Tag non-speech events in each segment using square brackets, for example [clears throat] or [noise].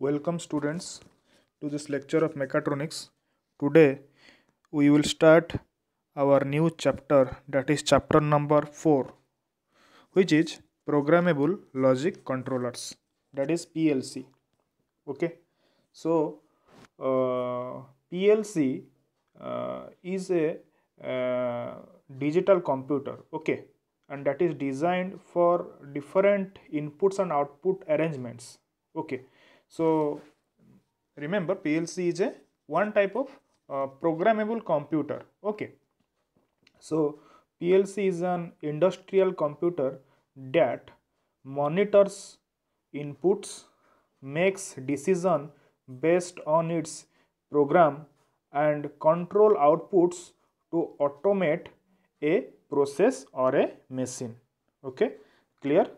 Welcome students to this lecture of mechatronics. Today we will start our new chapter that is chapter number 4 which is programmable logic controllers that is PLC. Okay. So uh, PLC uh, is a uh, digital computer. Okay and that is designed for different inputs and output arrangements okay so remember PLC is a one type of uh, programmable computer. Okay. So PLC is an industrial computer that monitors inputs, makes decision based on its program and control outputs to automate a process or a machine. Okay, clear?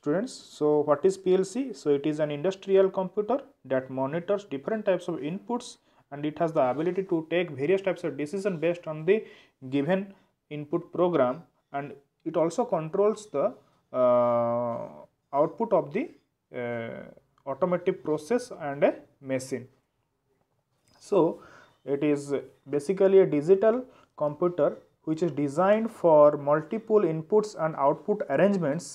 students so what is PLC so it is an industrial computer that monitors different types of inputs and it has the ability to take various types of decision based on the given input program and it also controls the uh, output of the uh, automatic process and a machine so it is basically a digital computer which is designed for multiple inputs and output arrangements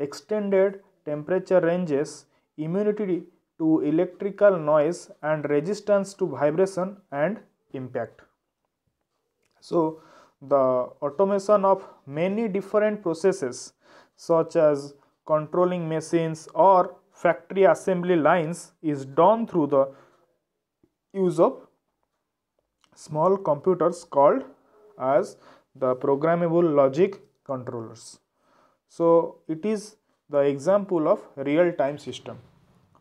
extended temperature ranges, immunity to electrical noise and resistance to vibration and impact. So, the automation of many different processes such as controlling machines or factory assembly lines is done through the use of small computers called as the programmable logic controllers. So it is the example of real time system.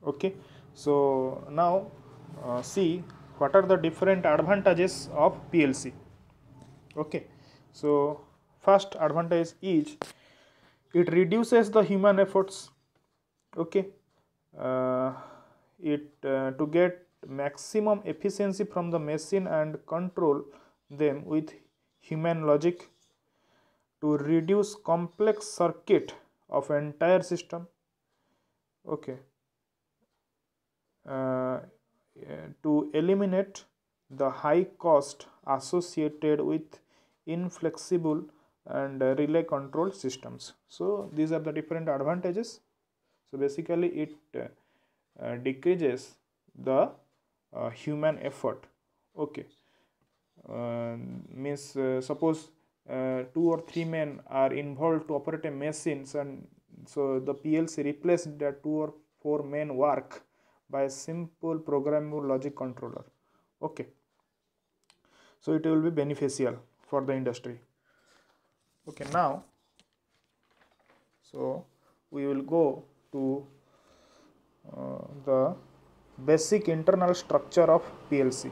Okay. So now uh, see what are the different advantages of PLC. Okay. So first advantage is it reduces the human efforts. Okay. Uh, it uh, to get maximum efficiency from the machine and control them with human logic to reduce complex circuit of entire system okay uh, to eliminate the high cost associated with inflexible and relay control systems so these are the different advantages so basically it uh, uh decreases the uh, human effort okay uh, means uh, suppose uh, two or three men are involved to operate a machines and so the PLC replaced the two or four men work by a simple programmable logic controller okay so it will be beneficial for the industry okay now so we will go to uh, the basic internal structure of PLC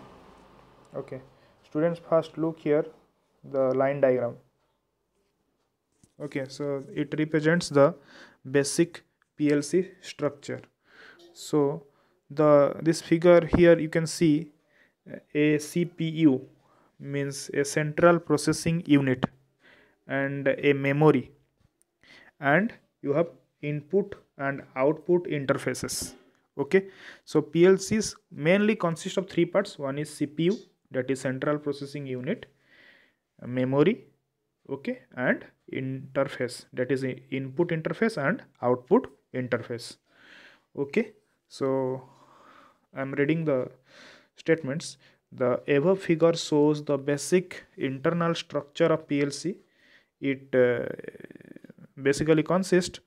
okay students first look here the line diagram okay so it represents the basic plc structure so the this figure here you can see a cpu means a central processing unit and a memory and you have input and output interfaces okay so plcs mainly consist of three parts one is cpu that is central processing unit memory okay and interface that is input interface and output interface okay so i'm reading the statements the above figure shows the basic internal structure of plc it uh, basically consists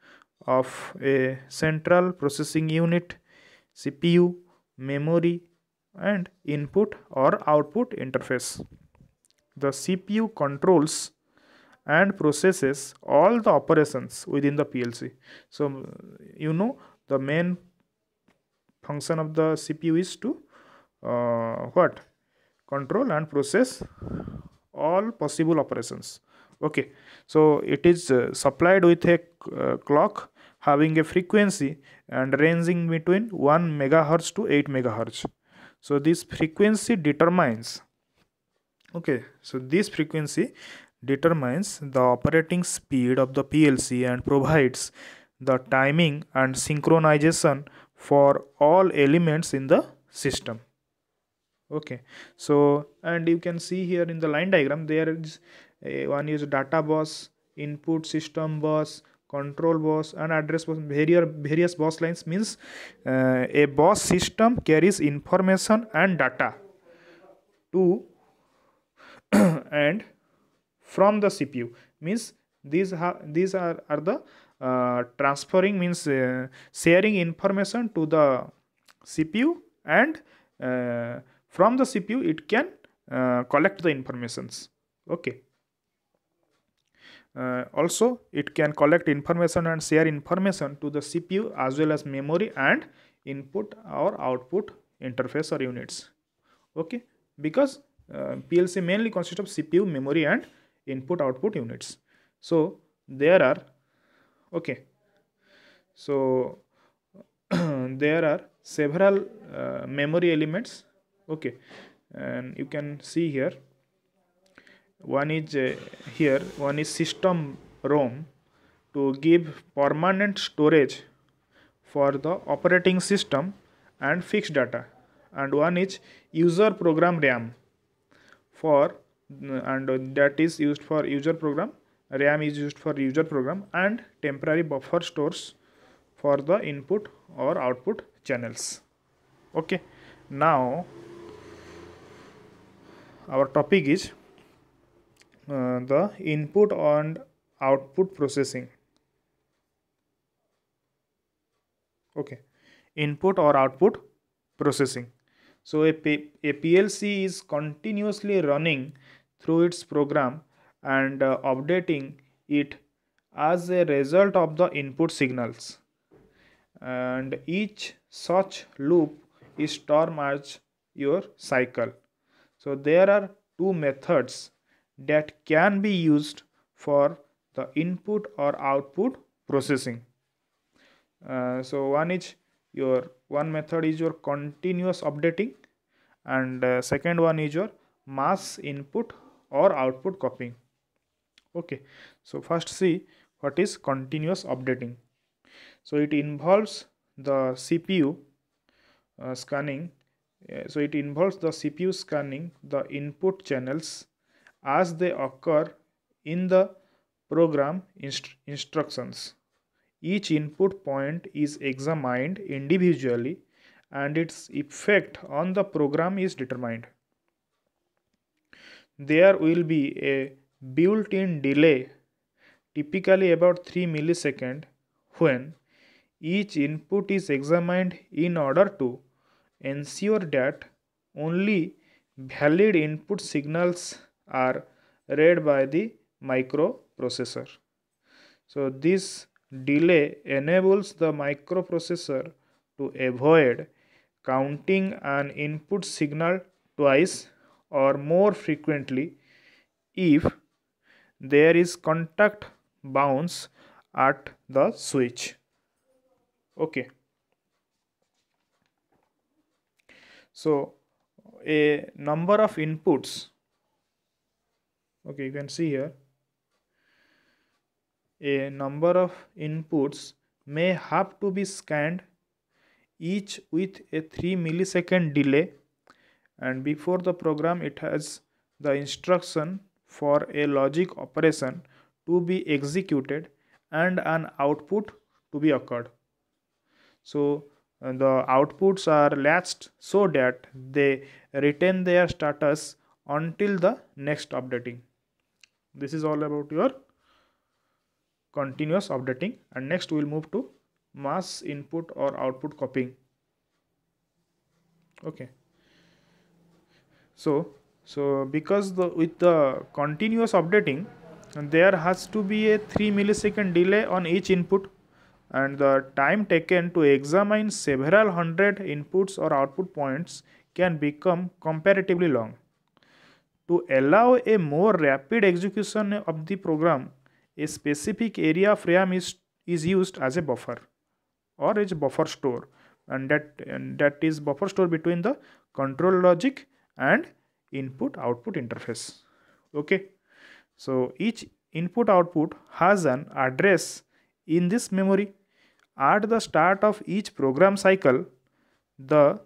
of a central processing unit cpu memory and input or output interface the CPU controls and processes all the operations within the PLC. So you know the main function of the CPU is to uh, what control and process all possible operations. Okay, so it is uh, supplied with a uh, clock having a frequency and ranging between 1 megahertz to 8 megahertz. So this frequency determines okay so this frequency determines the operating speed of the PLC and provides the timing and synchronization for all elements in the system okay so and you can see here in the line diagram there is a, eh, one is data bus input system bus control bus and address bus various various bus lines means uh, a bus system carries information and data to [coughs] and from the cpu means these are these are, are the uh, transferring means uh, sharing information to the cpu and uh, from the cpu it can uh, collect the informations okay uh, also it can collect information and share information to the cpu as well as memory and input or output interface or units okay because PLC mainly consists of CPU, memory and input output units. So there are, okay, so [clears throat] there are several uh, memory elements, okay, and you can see here, one is uh, here, one is system ROM to give permanent storage for the operating system and fixed data and one is user program RAM for and that is used for user program ram is used for user program and temporary buffer stores for the input or output channels okay now our topic is uh, the input and output processing okay input or output processing so a, PLC is continuously running through its program and uh, updating it as a result of the input signals and each such loop is termed as your cycle so there are two methods that can be used for the input or output processing uh, so one is your one method is your continuous updating and uh, second one is your mass input or output copying okay so first see what is continuous updating so it involves the cpu uh, scanning uh, so it involves the cpu scanning the input channels as they occur in the program inst instructions each input point is examined individually and its effect on the program is determined. There will be a built-in delay typically about 3 milliseconds when each input is examined in order to ensure that only valid input signals are read by the microprocessor. So this delay enables the microprocessor to avoid counting an input signal twice or more frequently if there is contact bounce at the switch okay so a number of inputs okay you can see here a number of inputs may have to be scanned each with a 3 millisecond delay and before the program it has the instruction for a logic operation to be executed and an output to be occurred so uh, the outputs are latched so that they retain their status until the next updating this is all about your continuous updating and next we will move to mass input or output copying okay so so because the with the continuous updating there has to be a 3 millisecond delay on each input and the time taken to examine several hundred inputs or output points can become comparatively long to allow a more rapid execution of the program a specific area of RAM is, is used as a buffer or is buffer store and that, and that is buffer store between the control logic and input output interface. Okay. So each input output has an address in this memory. At the start of each program cycle, the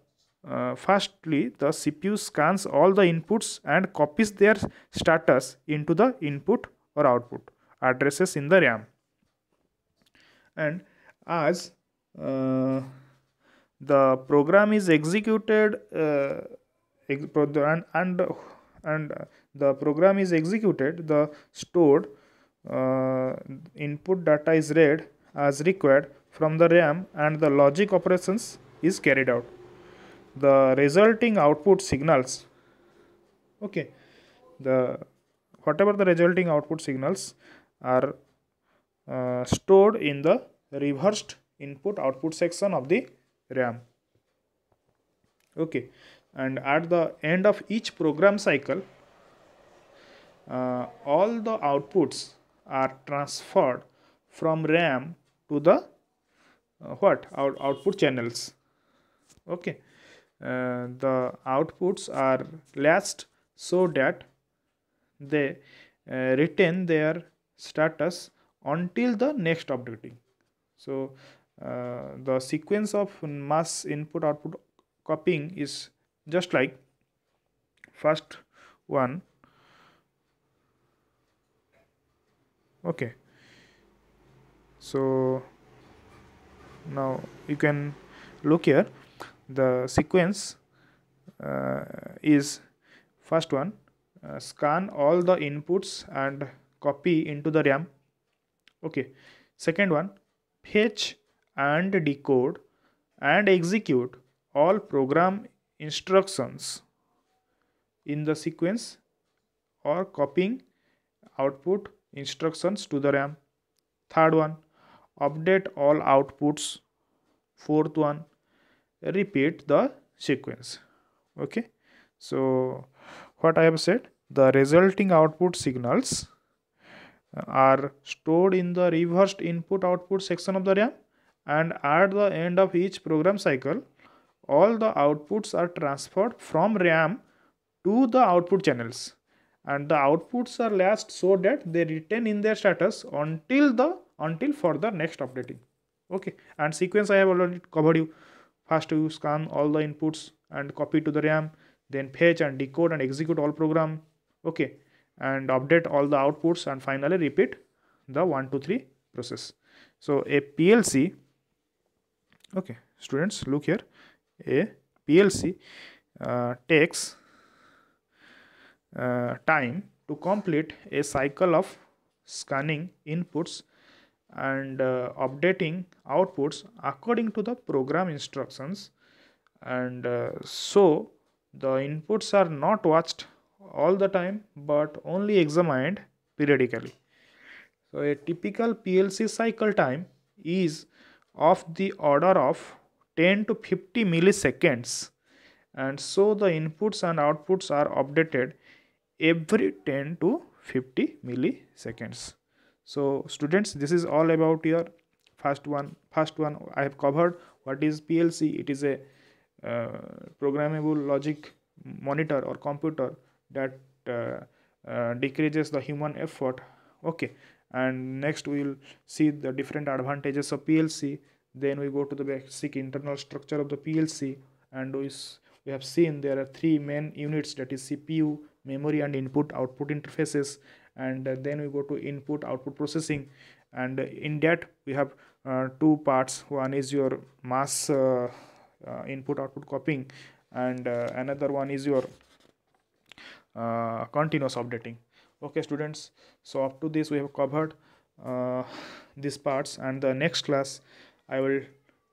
uh, firstly the CPU scans all the inputs and copies their status into the input or output addresses in the RAM. And as uh, the program is executed uh, and and and the program is executed the stored uh, input data is read as required from the ram and the logic operations is carried out the resulting output signals okay the whatever the resulting output signals are uh, stored in the reversed input output section of the RAM. Okay, and at the end of each program cycle, uh, all the outputs are transferred from RAM to the uh, what Out output channels. Okay, uh, the outputs are latched so that they uh, retain their status until the next updating. So uh, the sequence of mass input output copying is just like first one okay so now you can look here the sequence uh, is first one uh, scan all the inputs and copy into the RAM. Okay. Second one, fetch and decode and execute all program instructions in the sequence or copying output instructions to the RAM. Third one, update all outputs. Fourth one, repeat the sequence. Okay. So, what I have said, the resulting output signals are stored in the reversed input output section of the RAM and at the end of each program cycle all the outputs are transferred from RAM to the output channels and the outputs are latched so that they retain in their status until the until for the next updating okay and sequence I have already covered you first you scan all the inputs and copy to the RAM then fetch and decode and execute all program okay and update all the outputs and finally repeat the 1 2 3 process so a plc okay students look here a plc uh, takes uh, time to complete a cycle of scanning inputs and uh, updating outputs according to the program instructions and uh, so the inputs are not watched all the time but only examined periodically. So a typical PLC cycle time is of the order of 10 to 50 milliseconds and so the inputs and outputs are updated every 10 to 50 milliseconds. So students this is all about your first one first one I have covered what is PLC it is a uh, programmable logic monitor or computer that uh, uh, decreases the human effort okay and next we will see the different advantages of PLC then we go to the basic internal structure of the PLC and we, we have seen there are three main units that is CPU memory and input output interfaces and then we go to input output processing and in that we have uh, two parts one is your mass uh, uh, input output copying and uh, another one is your uh, continuous updating okay students so up to this we have covered uh, these parts and the next class i will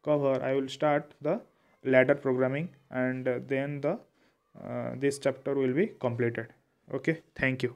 cover i will start the ladder programming and then the uh, this chapter will be completed okay thank you